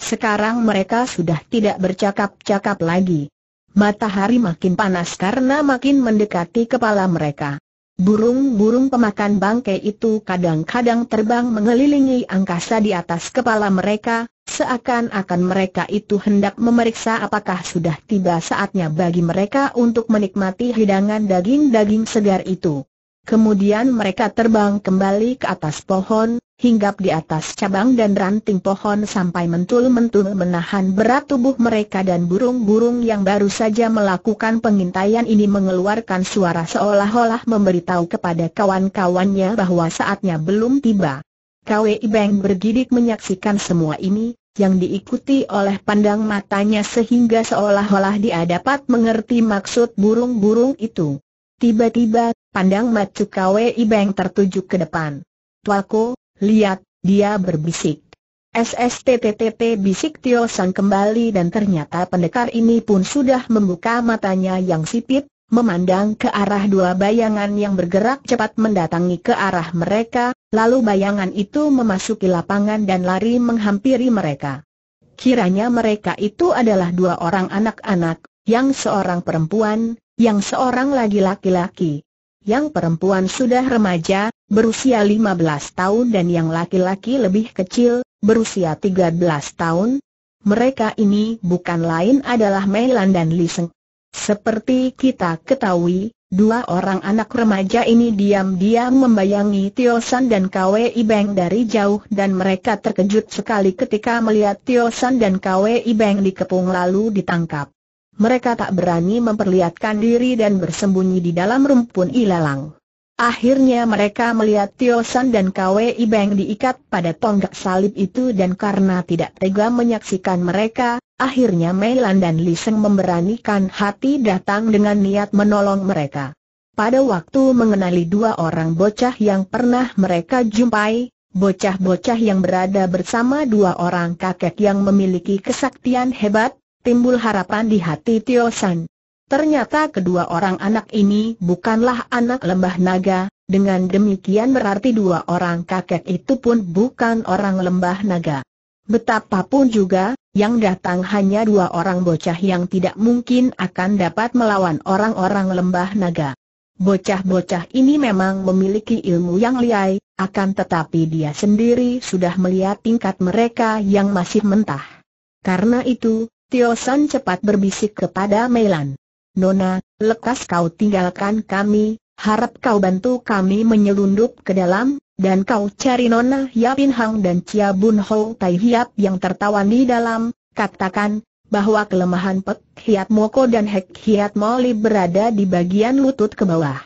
Sekarang mereka sudah tidak bercakap-cakap lagi. Matahari makin panas karena makin mendekati kepala mereka. Burung-burung pemakan bangkai itu kadang-kadang terbang mengelilingi angkasa di atas kepala mereka, seakan-akan mereka itu hendak memeriksa apakah sudah tiba saatnya bagi mereka untuk menikmati hidangan daging-daging segar itu. Kemudian mereka terbang kembali ke atas pohon, hinggap di atas cabang dan ranting pohon sampai mentul-mentul menahan berat tubuh mereka dan burung-burung yang baru saja melakukan pengintaian ini mengeluarkan suara seolah-olah memberitahu kepada kawan-kawannya bahwa saatnya belum tiba. Kwei Ibeng bergidik menyaksikan semua ini, yang diikuti oleh pandang matanya sehingga seolah-olah dia dapat mengerti maksud burung-burung itu. Tiba-tiba, pandang matu Kwei Ibeng tertuju ke depan. Tuaku, Lihat, dia berbisik. SSTTTT bisik Tio Sang kembali dan ternyata pendekar ini pun sudah membuka matanya yang sipit, memandang ke arah dua bayangan yang bergerak cepat mendatangi ke arah mereka, lalu bayangan itu memasuki lapangan dan lari menghampiri mereka. Kiranya mereka itu adalah dua orang anak-anak, yang seorang perempuan, yang seorang lagi laki-laki. Yang perempuan sudah remaja, berusia 15 tahun dan yang laki-laki lebih kecil, berusia 13 tahun. Mereka ini bukan lain adalah Melan dan Liseng. Seperti kita ketahui, dua orang anak remaja ini diam-diam membayangi Tio dan Kwei Beng dari jauh dan mereka terkejut sekali ketika melihat Tio San dan Kwei Beng dikepung lalu ditangkap mereka tak berani memperlihatkan diri dan bersembunyi di dalam rumpun ilalang. Akhirnya mereka melihat Tio San dan Kwe Ibeng diikat pada tonggak salib itu dan karena tidak tega menyaksikan mereka, akhirnya Melan dan Li Seng memberanikan hati datang dengan niat menolong mereka. Pada waktu mengenali dua orang bocah yang pernah mereka jumpai, bocah-bocah yang berada bersama dua orang kakek yang memiliki kesaktian hebat, timbul harapan di hati Tio San. Ternyata kedua orang anak ini bukanlah anak lembah naga, dengan demikian berarti dua orang kakek itu pun bukan orang lembah naga. Betapapun juga, yang datang hanya dua orang bocah yang tidak mungkin akan dapat melawan orang-orang lembah naga. Bocah-bocah ini memang memiliki ilmu yang liai, akan tetapi dia sendiri sudah melihat tingkat mereka yang masih mentah. Karena itu, Tio San cepat berbisik kepada Meilan. Nona, lekas kau tinggalkan kami, harap kau bantu kami menyelundup ke dalam, dan kau cari Nona Yapin Hang dan Chia Bun Ho Tai Hiap yang tertawan di dalam, katakan, bahwa kelemahan Pek Hiat Moko dan Hek Hiat Moli berada di bagian lutut ke bawah.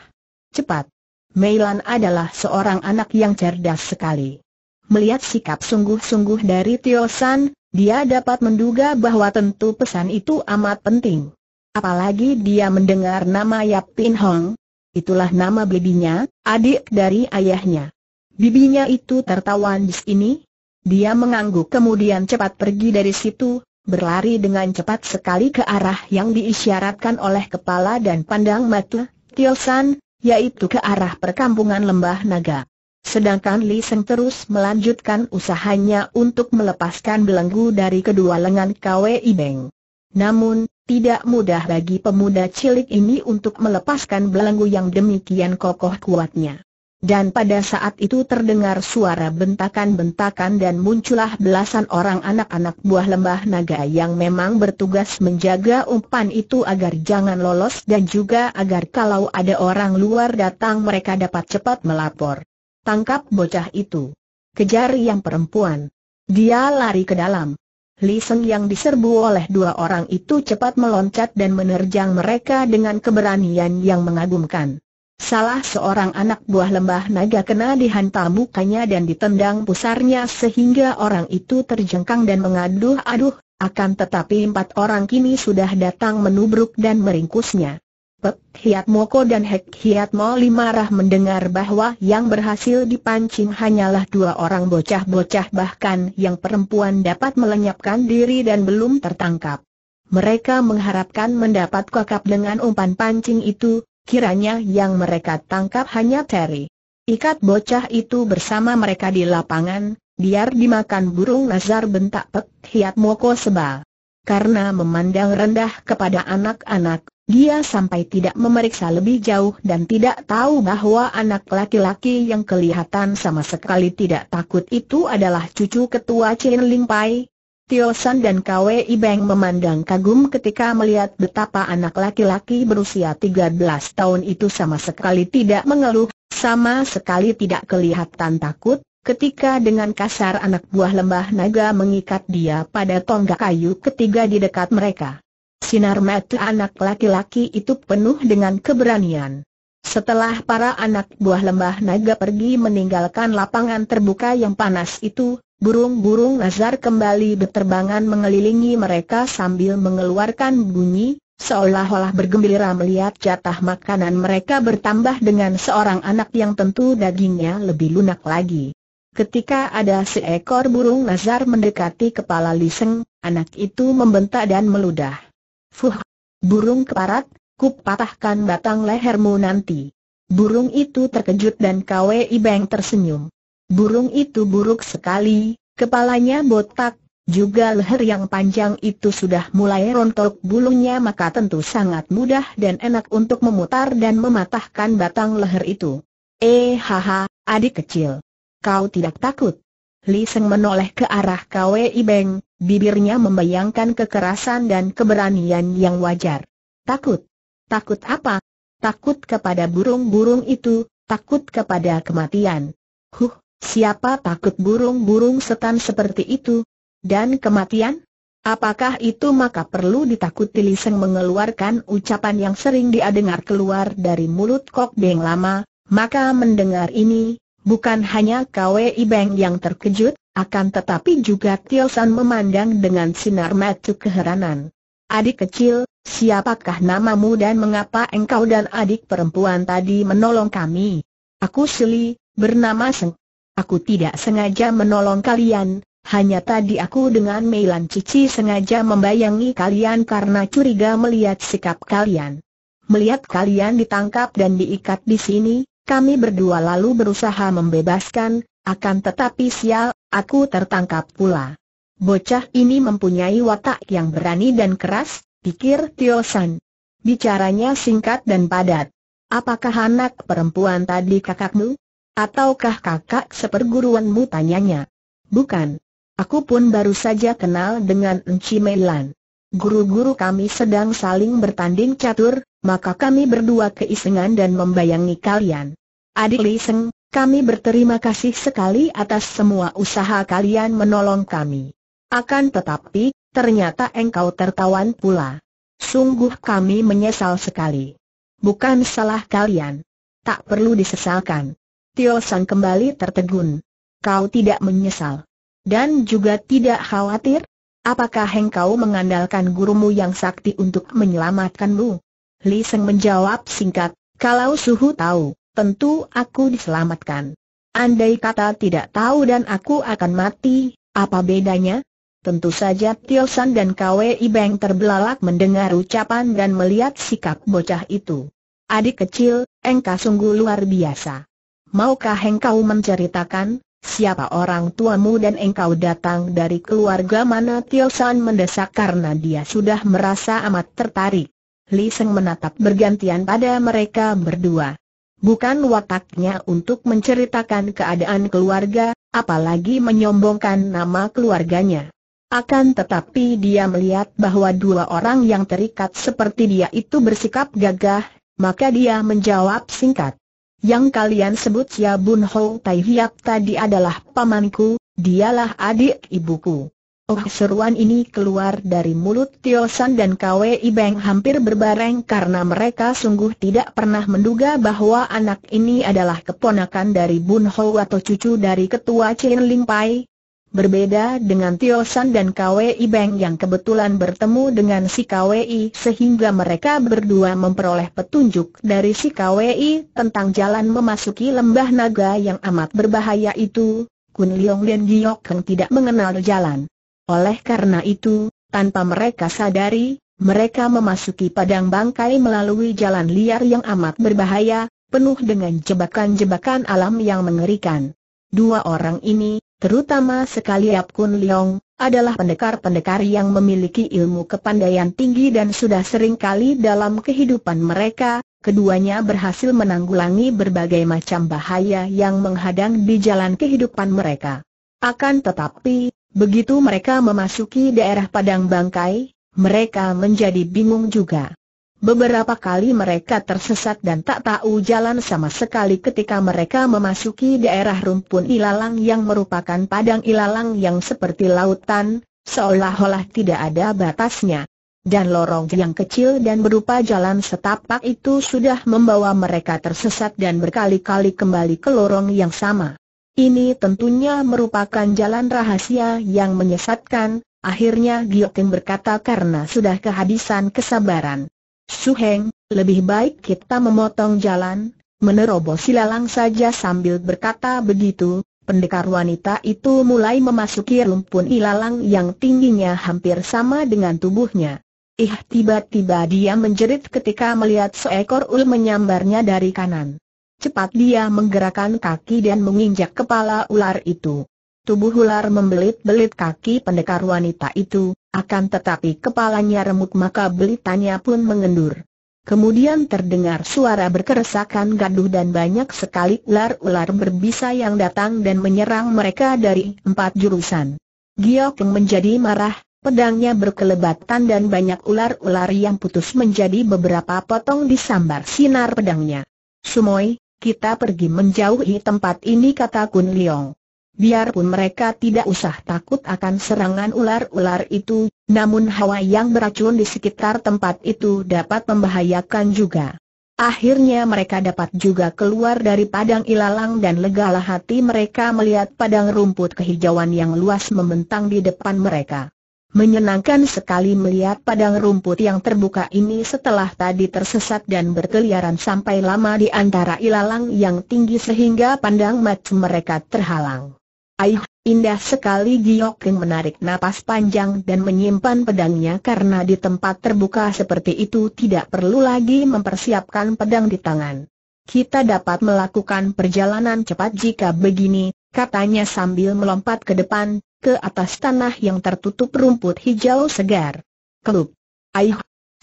Cepat! Meilan adalah seorang anak yang cerdas sekali. Melihat sikap sungguh-sungguh dari Tio San, dia dapat menduga bahwa tentu pesan itu amat penting. Apalagi dia mendengar nama Yap Pin Hong. Itulah nama bibinya, adik dari ayahnya. Bibinya itu tertawan di sini. Dia mengangguk kemudian cepat pergi dari situ, berlari dengan cepat sekali ke arah yang diisyaratkan oleh kepala dan pandang mata San, yaitu ke arah perkampungan Lembah Naga. Sedangkan Li Seng terus melanjutkan usahanya untuk melepaskan belenggu dari kedua lengan Kwei Beng. Namun, tidak mudah bagi pemuda cilik ini untuk melepaskan belenggu yang demikian kokoh kuatnya. Dan pada saat itu terdengar suara bentakan-bentakan dan muncullah belasan orang anak-anak buah lembah naga yang memang bertugas menjaga umpan itu agar jangan lolos dan juga agar kalau ada orang luar datang mereka dapat cepat melapor. Tangkap bocah itu. Kejar yang perempuan. Dia lari ke dalam. Li Seng yang diserbu oleh dua orang itu cepat meloncat dan menerjang mereka dengan keberanian yang mengagumkan. Salah seorang anak buah lembah naga kena dihantam mukanya dan ditendang pusarnya sehingga orang itu terjengkang dan mengaduh-aduh, akan tetapi empat orang kini sudah datang menubruk dan meringkusnya. Pek Hiat Moko dan Hek Hiat Mo marah mendengar bahwa yang berhasil dipancing hanyalah dua orang bocah-bocah bahkan yang perempuan dapat melenyapkan diri dan belum tertangkap. Mereka mengharapkan mendapat kakap dengan umpan pancing itu, kiranya yang mereka tangkap hanya Terry. Ikat bocah itu bersama mereka di lapangan, biar dimakan burung nazar bentak Pek Hiat Moko sebal. Karena memandang rendah kepada anak-anak, dia sampai tidak memeriksa lebih jauh dan tidak tahu bahwa anak laki-laki yang kelihatan sama sekali tidak takut itu adalah cucu ketua Chin Ling Pai. Tio San dan Kwei Beng memandang kagum ketika melihat betapa anak laki-laki berusia 13 tahun itu sama sekali tidak mengeluh, sama sekali tidak kelihatan takut, ketika dengan kasar anak buah lembah naga mengikat dia pada tonggak kayu ketiga di dekat mereka. Sinar mata anak laki-laki itu penuh dengan keberanian. Setelah para anak buah lembah naga pergi meninggalkan lapangan terbuka yang panas itu, burung-burung nazar kembali berterbangan mengelilingi mereka sambil mengeluarkan bunyi, seolah-olah bergembira melihat jatah makanan mereka bertambah dengan seorang anak yang tentu dagingnya lebih lunak lagi. Ketika ada seekor burung nazar mendekati kepala Liseng, anak itu membentak dan meludah. Fuh! Burung keparat, ku patahkan batang lehermu nanti. Burung itu terkejut dan Kwe Ibeng tersenyum. Burung itu buruk sekali, kepalanya botak, juga leher yang panjang itu sudah mulai rontok bulunya maka tentu sangat mudah dan enak untuk memutar dan mematahkan batang leher itu. Eh haha, adik kecil. Kau tidak takut? Li Seng menoleh ke arah Kwei Beng, bibirnya membayangkan kekerasan dan keberanian yang wajar. Takut? Takut apa? Takut kepada burung-burung itu, takut kepada kematian. Huh, siapa takut burung-burung setan seperti itu? Dan kematian? Apakah itu maka perlu ditakuti Li Seng mengeluarkan ucapan yang sering diadengar keluar dari mulut Kok Beng lama, maka mendengar ini, Bukan hanya Kwei Beng yang terkejut, akan tetapi juga Tio San memandang dengan sinar mata keheranan. Adik kecil, siapakah namamu dan mengapa engkau dan adik perempuan tadi menolong kami? Aku Sili, bernama Seng. Aku tidak sengaja menolong kalian, hanya tadi aku dengan Meilan Cici sengaja membayangi kalian karena curiga melihat sikap kalian. Melihat kalian ditangkap dan diikat di sini, kami berdua lalu berusaha membebaskan, akan tetapi sial, aku tertangkap pula. Bocah ini mempunyai watak yang berani dan keras, pikir Tio San. Bicaranya singkat dan padat. Apakah anak perempuan tadi kakakmu? Ataukah kakak seperguruanmu tanyanya? Bukan. Aku pun baru saja kenal dengan Enci Meilan. Guru-guru kami sedang saling bertanding catur, maka kami berdua keisengan dan membayangi kalian. Adik Liseng, kami berterima kasih sekali atas semua usaha kalian menolong kami. Akan tetapi, ternyata engkau tertawan pula. Sungguh kami menyesal sekali. Bukan salah kalian. Tak perlu disesalkan. Tio San kembali tertegun. Kau tidak menyesal. Dan juga tidak khawatir? Apakah engkau mengandalkan gurumu yang sakti untuk menyelamatkanmu? Li Seng menjawab singkat, kalau suhu tahu, tentu aku diselamatkan. Andai kata tidak tahu dan aku akan mati, apa bedanya? Tentu saja Tio San dan Kwei Beng terbelalak mendengar ucapan dan melihat sikap bocah itu. Adik kecil, engkau sungguh luar biasa. Maukah engkau menceritakan, Siapa orang tuamu dan engkau datang dari keluarga mana Tio San mendesak karena dia sudah merasa amat tertarik. Li Seng menatap bergantian pada mereka berdua. Bukan wataknya untuk menceritakan keadaan keluarga, apalagi menyombongkan nama keluarganya. Akan tetapi dia melihat bahwa dua orang yang terikat seperti dia itu bersikap gagah, maka dia menjawab singkat. Yang kalian sebut ya Bun Ho Tai Hiap tadi adalah pamanku, dialah adik ibuku. Oh seruan ini keluar dari mulut Tio San dan Kwei Beng hampir berbareng karena mereka sungguh tidak pernah menduga bahwa anak ini adalah keponakan dari Bun Ho atau cucu dari ketua Chin Ling Pai, Berbeda dengan Tio San dan KWI Beng yang kebetulan bertemu dengan si KWI sehingga mereka berdua memperoleh petunjuk dari si KWI tentang jalan memasuki lembah naga yang amat berbahaya itu, Kun Leong dan Giyok Heng tidak mengenal jalan. Oleh karena itu, tanpa mereka sadari, mereka memasuki padang bangkai melalui jalan liar yang amat berbahaya, penuh dengan jebakan-jebakan alam yang mengerikan. Dua orang ini terutama sekali Yap Kun Leong, adalah pendekar-pendekar yang memiliki ilmu kepandaian tinggi dan sudah sering kali dalam kehidupan mereka, keduanya berhasil menanggulangi berbagai macam bahaya yang menghadang di jalan kehidupan mereka. Akan tetapi, begitu mereka memasuki daerah Padang Bangkai, mereka menjadi bingung juga. Beberapa kali mereka tersesat dan tak tahu jalan sama sekali ketika mereka memasuki daerah rumpun ilalang yang merupakan padang ilalang yang seperti lautan, seolah-olah tidak ada batasnya. Dan lorong yang kecil dan berupa jalan setapak itu sudah membawa mereka tersesat dan berkali-kali kembali ke lorong yang sama. Ini tentunya merupakan jalan rahasia yang menyesatkan, akhirnya Giotin berkata karena sudah kehabisan kesabaran. Suheng, lebih baik kita memotong jalan, menerobos silalang saja sambil berkata begitu, pendekar wanita itu mulai memasuki rumpun ilalang yang tingginya hampir sama dengan tubuhnya. Ih tiba-tiba dia menjerit ketika melihat seekor ul menyambarnya dari kanan. Cepat dia menggerakkan kaki dan menginjak kepala ular itu. Tubuh ular membelit-belit kaki pendekar wanita itu, akan tetapi kepalanya remuk maka belitannya pun mengendur. Kemudian terdengar suara berkeresakan gaduh dan banyak sekali ular-ular berbisa yang datang dan menyerang mereka dari empat jurusan. Giokeng menjadi marah, pedangnya berkelebatan dan banyak ular-ular yang putus menjadi beberapa potong di sambar sinar pedangnya. Sumoi, kita pergi menjauhi tempat ini kata Kun Liong. Biarpun mereka tidak usah takut akan serangan ular-ular itu, namun hawa yang beracun di sekitar tempat itu dapat membahayakan juga. Akhirnya mereka dapat juga keluar dari padang ilalang dan legalah hati mereka melihat padang rumput kehijauan yang luas membentang di depan mereka. Menyenangkan sekali melihat padang rumput yang terbuka ini setelah tadi tersesat dan berkeliaran sampai lama di antara ilalang yang tinggi sehingga pandang mata mereka terhalang. Aih, indah sekali Giok yang menarik napas panjang dan menyimpan pedangnya karena di tempat terbuka seperti itu tidak perlu lagi mempersiapkan pedang di tangan. Kita dapat melakukan perjalanan cepat jika begini, katanya sambil melompat ke depan, ke atas tanah yang tertutup rumput hijau segar. Kelup. Aih,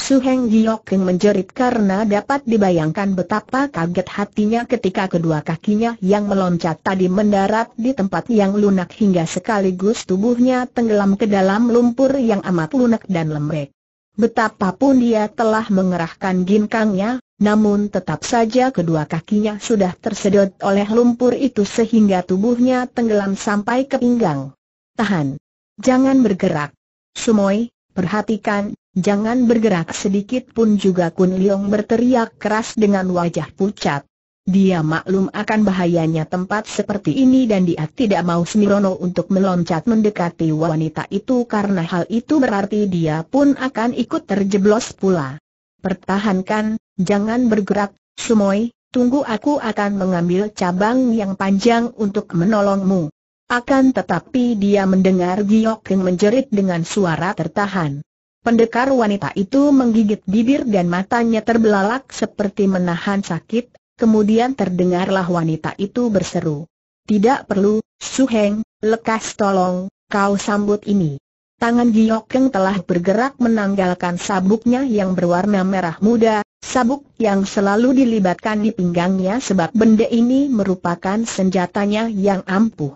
Su Heng keng menjerit karena dapat dibayangkan betapa kaget hatinya ketika kedua kakinya yang meloncat tadi mendarat di tempat yang lunak hingga sekaligus tubuhnya tenggelam ke dalam lumpur yang amat lunak dan lembek. Betapapun dia telah mengerahkan ginkangnya, namun tetap saja kedua kakinya sudah tersedot oleh lumpur itu sehingga tubuhnya tenggelam sampai ke pinggang. Tahan. Jangan bergerak. Sumoy, perhatikan, Jangan bergerak sedikit pun juga Kun Leong berteriak keras dengan wajah pucat. Dia maklum akan bahayanya tempat seperti ini dan dia tidak mau Semirono untuk meloncat mendekati wanita itu karena hal itu berarti dia pun akan ikut terjeblos pula. Pertahankan, jangan bergerak, Sumoy, tunggu aku akan mengambil cabang yang panjang untuk menolongmu. Akan tetapi dia mendengar Giok yang menjerit dengan suara tertahan. Pendekar wanita itu menggigit bibir dan matanya terbelalak seperti menahan sakit, kemudian terdengarlah wanita itu berseru. Tidak perlu, Suheng, lekas tolong, kau sambut ini. Tangan Giokeng telah bergerak menanggalkan sabuknya yang berwarna merah muda, sabuk yang selalu dilibatkan di pinggangnya sebab benda ini merupakan senjatanya yang ampuh.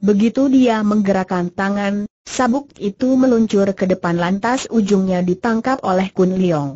Begitu dia menggerakkan tangan, Sabuk itu meluncur ke depan lantas ujungnya ditangkap oleh Kun Leong.